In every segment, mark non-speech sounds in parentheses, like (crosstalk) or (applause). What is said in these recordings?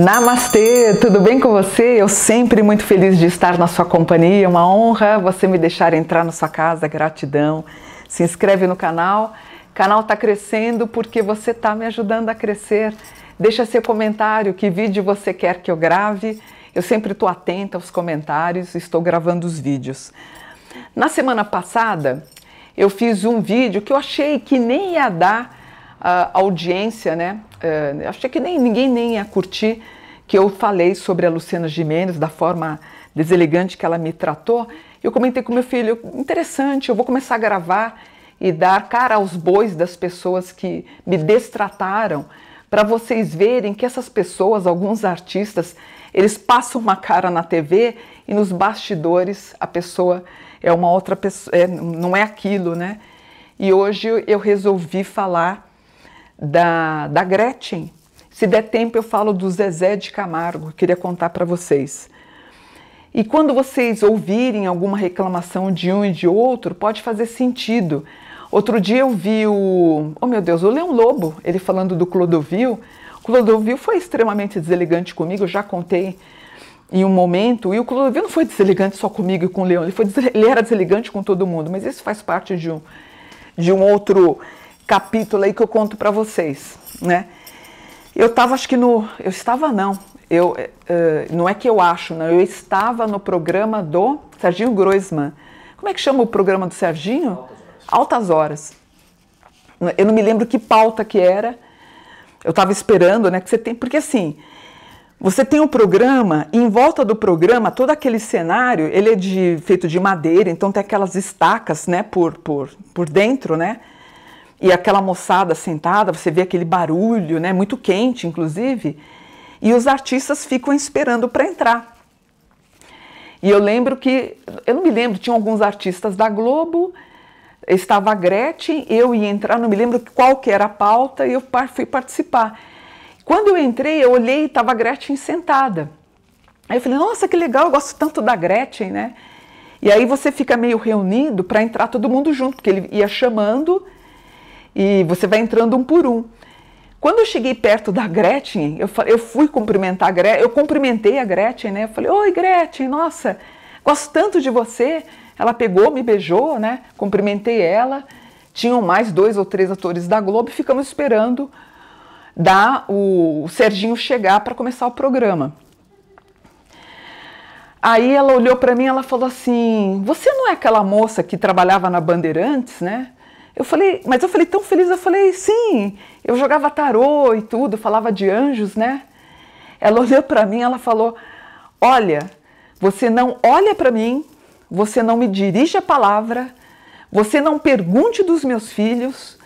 Namastê, tudo bem com você? Eu sempre muito feliz de estar na sua companhia, uma honra você me deixar entrar na sua casa, gratidão. Se inscreve no canal, o canal está crescendo porque você está me ajudando a crescer. Deixa seu comentário, que vídeo você quer que eu grave. Eu sempre estou atenta aos comentários, estou gravando os vídeos. Na semana passada, eu fiz um vídeo que eu achei que nem ia dar a audiência, né? Uh, acho é que nem, ninguém nem ia curtir que eu falei sobre a Luciana Gimenez, da forma deselegante que ela me tratou. Eu comentei com meu filho, interessante, eu vou começar a gravar e dar cara aos bois das pessoas que me destrataram, para vocês verem que essas pessoas, alguns artistas, eles passam uma cara na TV e nos bastidores a pessoa é uma outra pessoa, é, não é aquilo, né? E hoje eu resolvi falar da, da Gretchen. Se der tempo, eu falo do Zezé de Camargo, queria contar para vocês. E quando vocês ouvirem alguma reclamação de um e de outro, pode fazer sentido. Outro dia eu vi o. Oh meu Deus, o Leão Lobo, ele falando do Clodovil. O Clodovil foi extremamente deselegante comigo, eu já contei em um momento. E o Clodovil não foi deselegante só comigo e com o Leão, ele, foi, ele era deselegante com todo mundo, mas isso faz parte de um, de um outro capítulo aí que eu conto para vocês, né? Eu estava, acho que no, eu estava não, eu uh, não é que eu acho, não, eu estava no programa do Serginho Groisman. Como é que chama o programa do Serginho? Altas Horas. Altas Horas. Eu não me lembro que pauta que era. Eu estava esperando, né? Que você tem, porque assim, você tem um programa, e em volta do programa, todo aquele cenário, ele é de, feito de madeira, então tem aquelas estacas, né, por, por, por dentro, né? e aquela moçada sentada, você vê aquele barulho, né, muito quente inclusive, e os artistas ficam esperando para entrar. E eu lembro que, eu não me lembro, tinham alguns artistas da Globo, estava a Gretchen, eu ia entrar, não me lembro qual que era a pauta, e eu fui participar. Quando eu entrei, eu olhei e estava a Gretchen sentada. Aí eu falei, nossa, que legal, eu gosto tanto da Gretchen, né? E aí você fica meio reunido para entrar todo mundo junto, porque ele ia chamando e você vai entrando um por um. Quando eu cheguei perto da Gretchen, eu, eu fui cumprimentar a Gretchen, eu cumprimentei a Gretchen, né? Eu falei, oi Gretchen, nossa, gosto tanto de você. Ela pegou, me beijou, né? Cumprimentei ela. Tinham mais dois ou três atores da Globo e ficamos esperando dar o, o Serginho chegar para começar o programa. Aí ela olhou para mim, ela falou assim: "Você não é aquela moça que trabalhava na Bandeirantes, né?" Eu falei, mas eu falei tão feliz, eu falei, sim, eu jogava tarô e tudo, falava de anjos, né? Ela (laughs) olhou para mim, ela falou: "Olha, você não olha para mim, você não me dirige a palavra, você não pergunte dos meus filhos,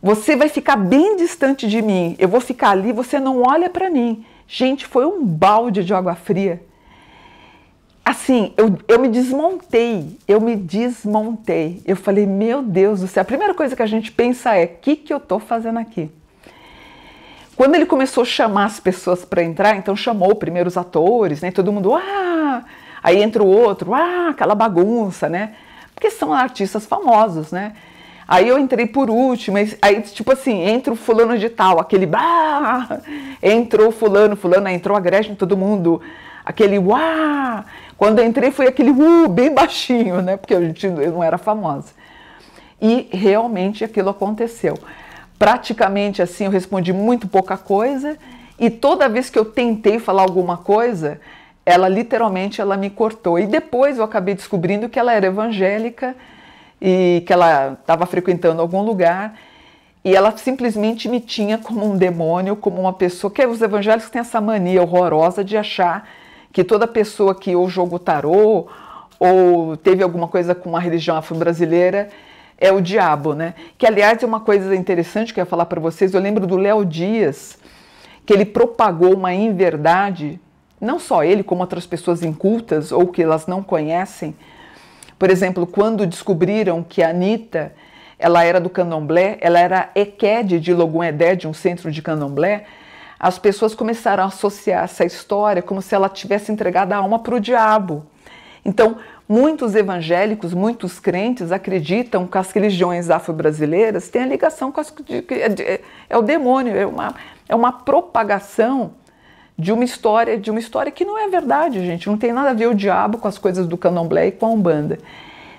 você vai ficar bem distante de mim. Eu vou ficar ali, você não olha para mim." Gente, foi um balde de água fria assim, eu, eu me desmontei, eu me desmontei. Eu falei, meu Deus do céu, a primeira coisa que a gente pensa é: o que, que eu estou fazendo aqui? Quando ele começou a chamar as pessoas para entrar, então chamou primeiro os atores, né? Todo mundo, ah! Aí entra o outro, ah, aquela bagunça, né? Porque são artistas famosos, né? Aí eu entrei por último, aí tipo assim, entra o fulano de tal, aquele bah, entrou fulano, fulano, entrou a Gretchen, todo mundo, aquele ah quando entrei foi aquele uh, bem baixinho, né? Porque eu não era famosa. E realmente aquilo aconteceu. Praticamente assim, eu respondi muito pouca coisa e toda vez que eu tentei falar alguma coisa, ela literalmente ela me cortou. E depois eu acabei descobrindo que ela era evangélica e que ela estava frequentando algum lugar e ela simplesmente me tinha como um demônio, como uma pessoa que os evangélicos têm essa mania horrorosa de achar que toda pessoa que ou jogou tarô ou teve alguma coisa com a religião afro-brasileira é o diabo, né? Que aliás é uma coisa interessante que eu ia falar para vocês. Eu lembro do Léo Dias que ele propagou uma inverdade, não só ele, como outras pessoas incultas ou que elas não conhecem. Por exemplo, quando descobriram que a Anitta ela era do candomblé, ela era EQED de Logum Edé, de um centro de candomblé, as pessoas começaram a associar essa história como se ela tivesse entregado a alma para o diabo. Então, muitos evangélicos, muitos crentes acreditam que as religiões afro-brasileiras têm a ligação com as. É, é, o demônio, é uma, é uma propagação de uma história, de uma história que não é verdade, gente. Não tem nada a ver o diabo com as coisas do candomblé e com a Umbanda.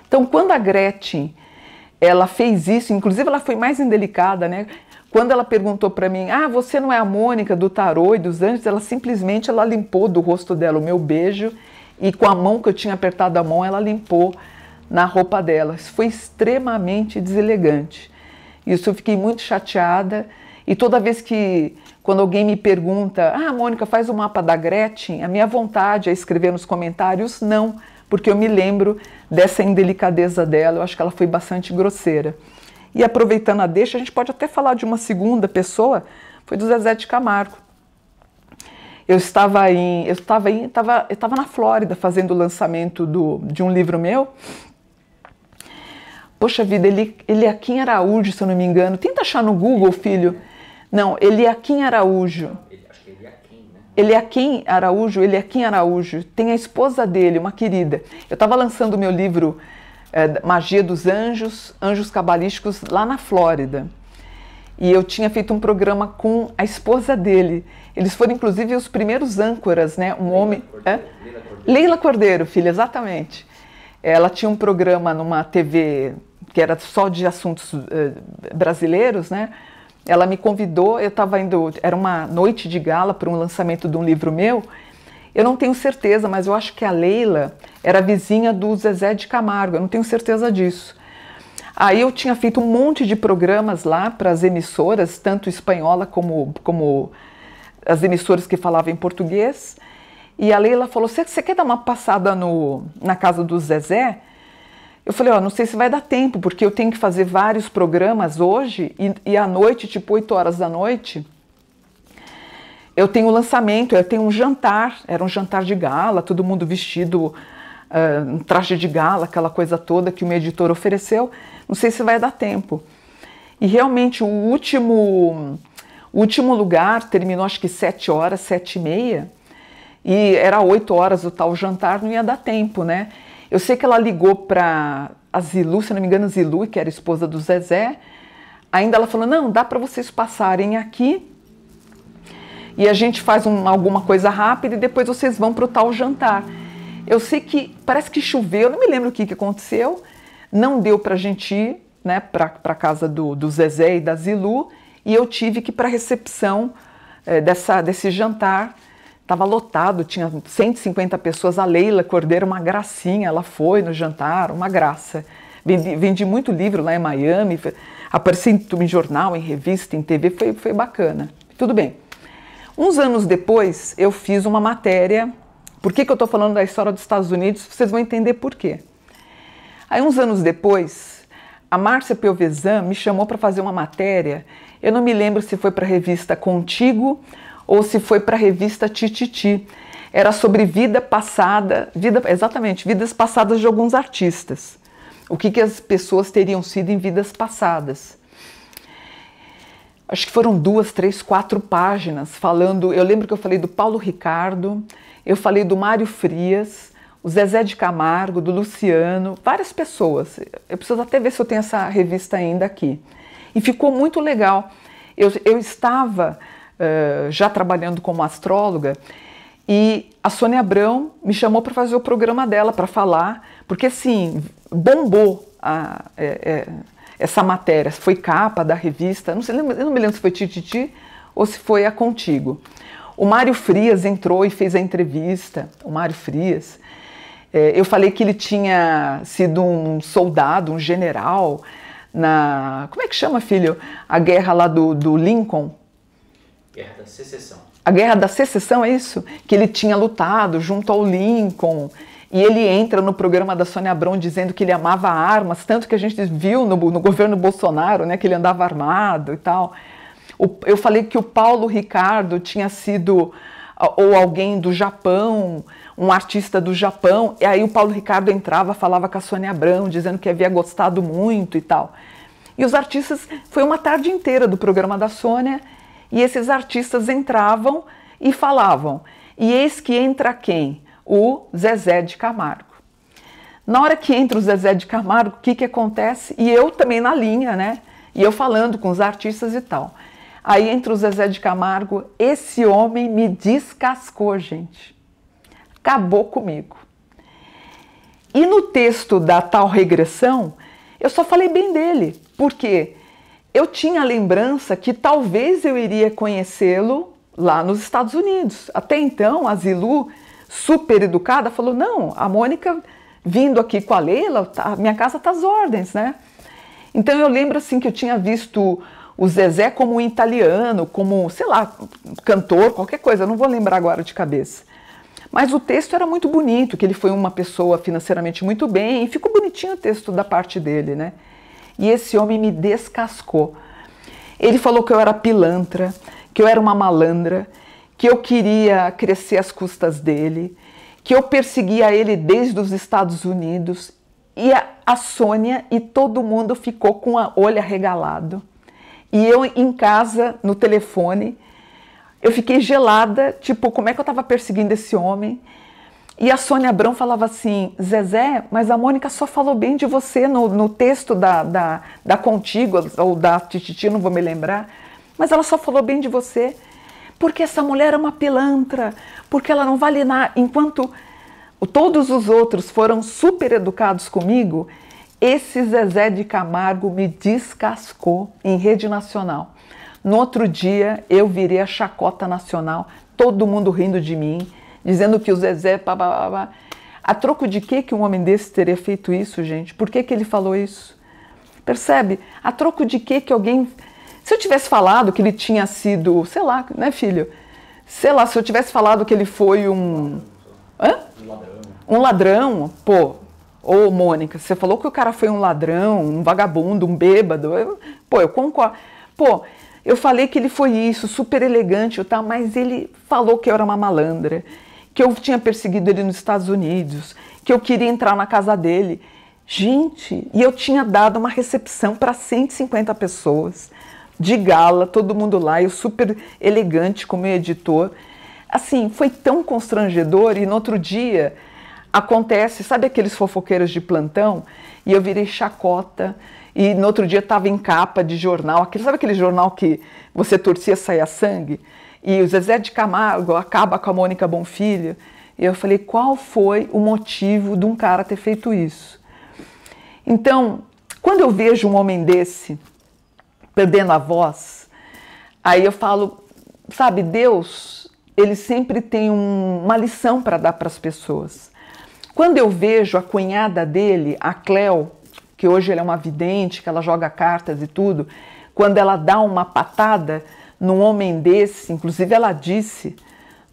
Então, quando a Gretchen ela fez isso, inclusive ela foi mais indelicada, né? Quando ela perguntou para mim, ah, você não é a Mônica do tarô e dos anjos, ela simplesmente ela limpou do rosto dela o meu beijo e com a mão que eu tinha apertado a mão, ela limpou na roupa dela. Isso foi extremamente deselegante. Isso eu fiquei muito chateada e toda vez que quando alguém me pergunta, ah, Mônica, faz o mapa da Gretchen, a minha vontade é escrever nos comentários não, porque eu me lembro dessa indelicadeza dela, eu acho que ela foi bastante grosseira. E aproveitando a deixa, a gente pode até falar de uma segunda pessoa, foi do Zezé de Camargo. Eu estava em, eu estava em, estava, eu estava na Flórida fazendo o lançamento do, de um livro meu. Poxa vida, ele, ele aqui é em Araújo, se eu não me engano. Tenta achar no Google, filho. Não, ele aqui é em Araújo. Ele aqui em é né? Araújo, ele aqui em Araújo. Tem a esposa dele, uma querida. Eu estava lançando o meu livro é, magia dos anjos, anjos cabalísticos lá na Flórida. E eu tinha feito um programa com a esposa dele. Eles foram, inclusive, os primeiros âncoras, né? Um Leila homem. Cordeiro, é? Leila, Cordeiro. Leila Cordeiro, filha, exatamente. Ela tinha um programa numa TV que era só de assuntos uh, brasileiros, né? Ela me convidou, eu estava indo, era uma noite de gala para um lançamento de um livro meu, eu não tenho certeza, mas eu acho que a Leila era vizinha do Zezé de Camargo, eu não tenho certeza disso. Aí eu tinha feito um monte de programas lá para as emissoras, tanto espanhola como, como as emissoras que falavam em português. E a Leila falou: Você quer dar uma passada no, na casa do Zezé? Eu falei: Ó, oh, não sei se vai dar tempo, porque eu tenho que fazer vários programas hoje e, e à noite, tipo 8 horas da noite, eu tenho o um lançamento, eu tenho um jantar, era um jantar de gala, todo mundo vestido, uh, um traje de gala, aquela coisa toda que o meu editor ofereceu. Não sei se vai dar tempo. E realmente o último, o último lugar terminou acho que sete horas, sete e meia, e era oito horas o tal jantar, não ia dar tempo, né? Eu sei que ela ligou para a Zilu, se não me engano, Zilu, que era esposa do Zezé. Ainda ela falou: não, dá para vocês passarem aqui e a gente faz um, alguma coisa rápida e depois vocês vão para o tal jantar. Eu sei que parece que choveu, não me lembro o que, que aconteceu, não deu para a gente ir né, para a casa do, do Zezé e da Zilu e eu tive que ir para a recepção é, dessa, desse jantar. Estava lotado, tinha 150 pessoas. A Leila Cordeiro, uma gracinha, ela foi no jantar, uma graça. Vendi, vendi muito livro lá em Miami, apareci em, em jornal, em revista, em TV, foi, foi bacana. Tudo bem. Uns anos depois, eu fiz uma matéria. Por que, que eu estou falando da história dos Estados Unidos? Vocês vão entender por quê. Aí, uns anos depois, a Márcia Piovesan me chamou para fazer uma matéria. Eu não me lembro se foi para a revista Contigo ou se foi para a revista Tititi. Era sobre vida passada, vida, exatamente, vidas passadas de alguns artistas. O que, que as pessoas teriam sido em vidas passadas acho que foram duas, três, quatro páginas falando. Eu lembro que eu falei do Paulo Ricardo, eu falei do Mário Frias, o Zezé de Camargo, do Luciano, várias pessoas. Eu preciso até ver se eu tenho essa revista ainda aqui. E ficou muito legal. Eu, eu estava uh, já trabalhando como astróloga e a Sônia Abrão me chamou para fazer o programa dela, para falar, porque assim, bombou a. É, é essa matéria. Foi capa da revista, não sei, eu não me lembro se foi Tititi ou se foi a Contigo. O Mário Frias entrou e fez a entrevista. O Mário Frias. É, eu falei que ele tinha sido um soldado, um general na. Como é que chama, filho? A guerra lá do, do Lincoln? Guerra da Secessão. A Guerra da Secessão, é isso? Que ele tinha lutado junto ao Lincoln e ele entra no programa da Sônia Abrão dizendo que ele amava armas, tanto que a gente viu no, no governo Bolsonaro, né, que ele andava armado e tal. O, eu falei que o Paulo Ricardo tinha sido ah, ou alguém do Japão, um artista do Japão, e aí o Paulo Ricardo entrava, falava com a Sônia Abrão, dizendo que havia gostado muito e tal. E os artistas, foi uma tarde inteira do programa da Sônia, e esses artistas entravam e falavam. E eis que entra quem? o Zezé de Camargo. Na hora que entra o Zezé de Camargo, o que, que acontece? E eu também na linha, né? E eu falando com os artistas e tal. Aí entra o Zezé de Camargo, esse homem me descascou, gente. Acabou comigo. E no texto da tal regressão, eu só falei bem dele, porque eu tinha a lembrança que talvez eu iria conhecê-lo lá nos Estados Unidos. Até então, a Zilu super educada, falou: não, a Mônica vindo aqui com a Leila, tá, a minha casa tá às ordens, né? Então eu lembro assim que eu tinha visto o Zezé como um italiano, como, sei lá, cantor, qualquer coisa, não vou lembrar agora de cabeça. Mas o texto era muito bonito, que ele foi uma pessoa financeiramente muito bem, e ficou bonitinho o texto da parte dele, né? E esse homem me descascou. Ele falou que eu era pilantra, que eu era uma malandra, que eu queria crescer às custas dele, que eu perseguia ele desde os Estados Unidos. E a, a Sônia e todo mundo ficou com a olha regalado. E eu em casa, no telefone, eu fiquei gelada, tipo, como é que eu estava perseguindo esse homem? E a Sônia Abrão falava assim, Zezé, mas a Mônica só falou bem de você no, no texto da, da, da Contigo, ou da Tititi, não vou me lembrar, mas ela só falou bem de você porque essa mulher é uma pilantra, porque ela não vale nada. Enquanto todos os outros foram super educados comigo, esse Zezé de Camargo me descascou em rede nacional. No outro dia, eu virei a chacota nacional, todo mundo rindo de mim, dizendo que o Zezé. Pá, A troco de que, que um homem desse teria feito isso, gente? Por que, que ele falou isso? Percebe? A troco de que alguém se eu tivesse falado que ele tinha sido, sei lá, né, filho? Sei lá, se eu tivesse falado que ele foi um. Hã? Um ladrão. Um ladrão, pô. Ô, Mônica, você falou que o cara foi um ladrão, um vagabundo, um bêbado. Eu, pô, eu concordo. Pô, eu falei que ele foi isso, super elegante, tá? mas ele falou que eu era uma malandra, que eu tinha perseguido ele nos Estados Unidos, que eu queria entrar na casa dele. Gente, e eu tinha dado uma recepção para 150 pessoas de gala, todo mundo lá, eu super elegante como editor. Assim, foi tão constrangedor e no outro dia acontece, sabe aqueles fofoqueiros de plantão? E eu virei chacota e no outro dia estava em capa de jornal, aquele, sabe aquele jornal que você torcia saia sangue? E o Zezé de Camargo acaba com a Mônica Bonfilho. E eu falei, qual foi o motivo de um cara ter feito isso? Então, quando eu vejo um homem desse perdendo a voz. Aí eu falo, sabe, Deus, ele sempre tem um, uma lição para dar para as pessoas. Quando eu vejo a cunhada dele, a Cleo, que hoje ela é uma vidente, que ela joga cartas e tudo, quando ela dá uma patada num homem desse, inclusive ela disse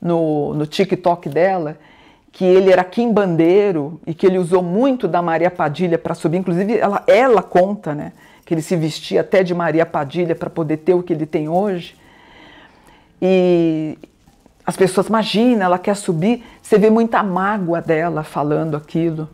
no, no TikTok dela que ele era bandeiro e que ele usou muito da Maria Padilha para subir, inclusive ela, ela conta, né? que ele se vestia até de Maria Padilha para poder ter o que ele tem hoje. E as pessoas imaginam, ela quer subir, você vê muita mágoa dela falando aquilo.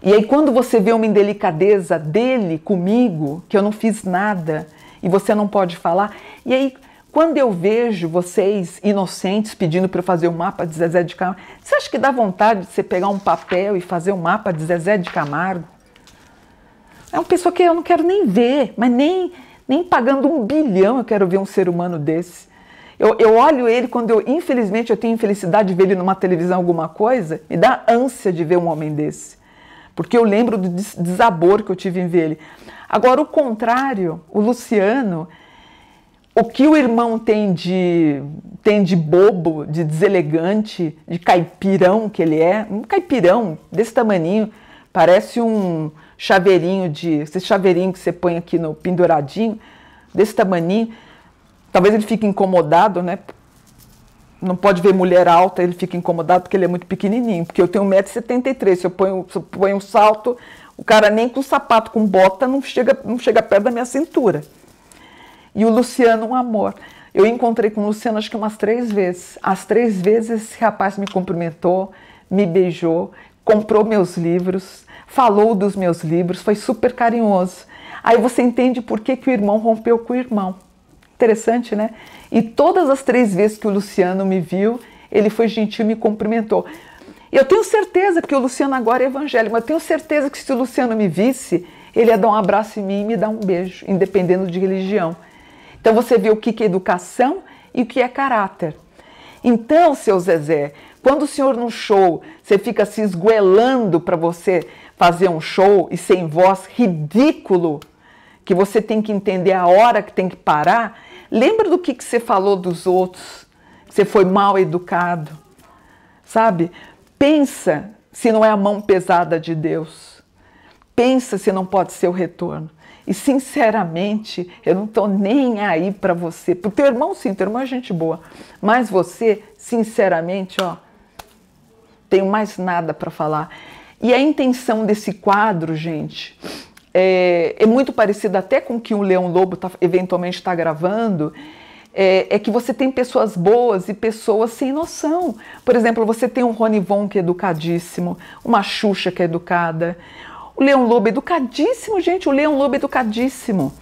E aí quando você vê uma indelicadeza dele comigo, que eu não fiz nada e você não pode falar, e aí quando eu vejo vocês inocentes pedindo para eu fazer o um mapa de Zezé de Camargo, você acha que dá vontade de você pegar um papel e fazer um mapa de Zezé de Camargo? É uma pessoa que eu não quero nem ver, mas nem, nem pagando um bilhão eu quero ver um ser humano desse. Eu, eu olho ele quando eu, infelizmente, eu tenho infelicidade de ver ele numa televisão alguma coisa, me dá ânsia de ver um homem desse. Porque eu lembro do des desabor que eu tive em ver ele. Agora, o contrário, o Luciano, o que o irmão tem de, tem de bobo, de deselegante, de caipirão que ele é, um caipirão desse tamaninho, parece um, chaveirinho de. Esse chaveirinho que você põe aqui no penduradinho, desse tamaninho. Talvez ele fique incomodado, né? Não pode ver mulher alta, ele fica incomodado porque ele é muito pequenininho. Porque eu tenho 1,73m, se eu põe se eu ponho um salto, o cara nem com sapato, com bota, não chega, não chega perto da minha cintura. E o Luciano, um amor. Eu encontrei com o Luciano acho que umas três vezes. As três vezes esse rapaz me cumprimentou, me beijou, comprou meus livros, falou dos meus livros, foi super carinhoso. Aí você entende por que, que o irmão rompeu com o irmão. Interessante, né? E todas as três vezes que o Luciano me viu, ele foi gentil e me cumprimentou. Eu tenho certeza, que o Luciano agora é evangélico, mas eu tenho certeza que se o Luciano me visse, ele ia dar um abraço em mim e me dar um beijo, independendo de religião. Então você vê o que é educação e o que é caráter. Então, seu Zezé, quando o senhor num show você fica se esguelando para você fazer um show e sem voz ridículo, que você tem que entender a hora que tem que parar, lembra do que, que você falou dos outros, você foi mal educado, sabe? Pensa se não é a mão pesada de Deus. Pensa se não pode ser o retorno. E sinceramente, eu não estou nem aí para você. o teu irmão, sim, teu irmão é gente boa. Mas você, sinceramente, ó, tenho mais nada para falar. E a intenção desse quadro, gente, é, é muito parecida até com o que o Leão Lobo tá, eventualmente está gravando. É, é, que você tem pessoas boas e pessoas sem noção. Por exemplo, você tem um Rony Von que é educadíssimo, uma Xuxa que é educada, o Leão Lobo é educadíssimo, gente, o Leão Lobo é educadíssimo.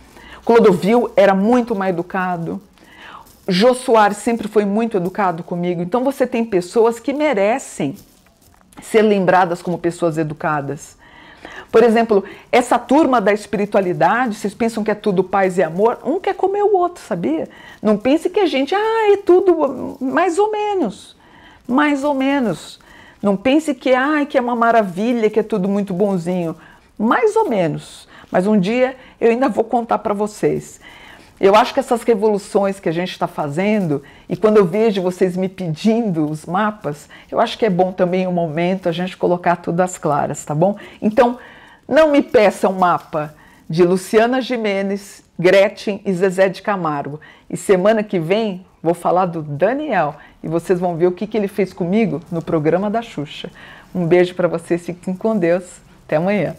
Clodovil era muito mais educado. Jô Soares sempre foi muito educado comigo. Então você tem pessoas que merecem ser lembradas como pessoas educadas. Por exemplo, essa turma da espiritualidade, vocês pensam que é tudo paz e amor, um quer comer o outro, sabia? Não pense que a gente, ah, é tudo mais ou menos, mais ou menos. Não pense que, ah, que é uma maravilha, que é tudo muito bonzinho, mais ou menos. Mas um dia eu ainda vou contar para vocês. Eu acho que essas revoluções que a gente está fazendo, e quando eu vejo vocês me pedindo os mapas, eu acho que é bom também o um momento a gente colocar tudo às claras, tá bom? Então, não me peça um mapa de Luciana Jimenez, Gretchen e Zezé de Camargo. E semana que vem vou falar do Daniel e vocês vão ver o que, que ele fez comigo no programa da Xuxa. Um beijo para vocês, fiquem com Deus. Até amanhã.